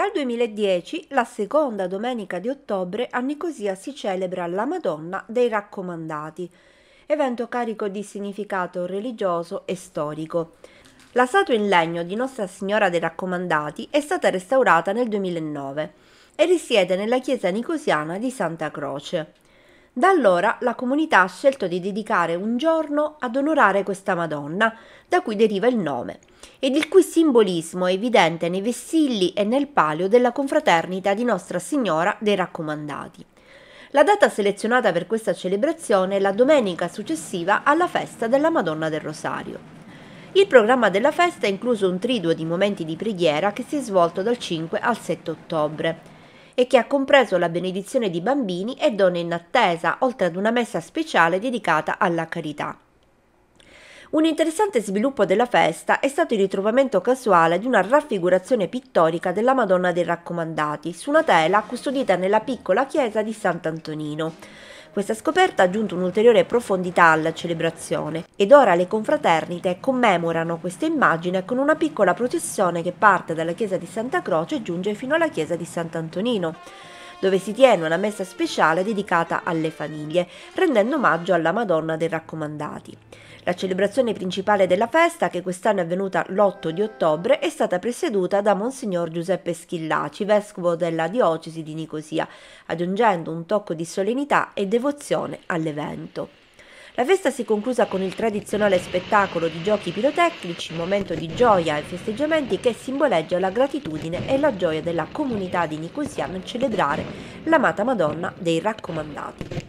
Dal 2010, la seconda domenica di ottobre, a Nicosia si celebra la Madonna dei Raccomandati, evento carico di significato religioso e storico. La statua in legno di Nostra Signora dei Raccomandati è stata restaurata nel 2009 e risiede nella chiesa nicosiana di Santa Croce. Da allora la comunità ha scelto di dedicare un giorno ad onorare questa Madonna, da cui deriva il nome, ed il cui simbolismo è evidente nei vessilli e nel palio della confraternita di Nostra Signora dei Raccomandati. La data selezionata per questa celebrazione è la domenica successiva alla festa della Madonna del Rosario. Il programma della festa ha incluso un triduo di momenti di preghiera che si è svolto dal 5 al 7 ottobre e che ha compreso la benedizione di bambini e donne in attesa, oltre ad una messa speciale dedicata alla carità. Un interessante sviluppo della festa è stato il ritrovamento casuale di una raffigurazione pittorica della Madonna dei Raccomandati su una tela custodita nella piccola chiesa di Sant'Antonino. Questa scoperta ha aggiunto un'ulteriore profondità alla celebrazione ed ora le confraternite commemorano questa immagine con una piccola processione che parte dalla chiesa di Santa Croce e giunge fino alla chiesa di Sant'Antonino dove si tiene una messa speciale dedicata alle famiglie, rendendo omaggio alla Madonna dei Raccomandati. La celebrazione principale della festa, che quest'anno è avvenuta l'8 di ottobre, è stata presieduta da Monsignor Giuseppe Schillaci, vescovo della diocesi di Nicosia, aggiungendo un tocco di solennità e devozione all'evento. La festa si è conclusa con il tradizionale spettacolo di giochi pirotecnici, momento di gioia e festeggiamenti che simboleggia la gratitudine e la gioia della comunità di Nicosia nel celebrare l'amata Madonna dei raccomandati.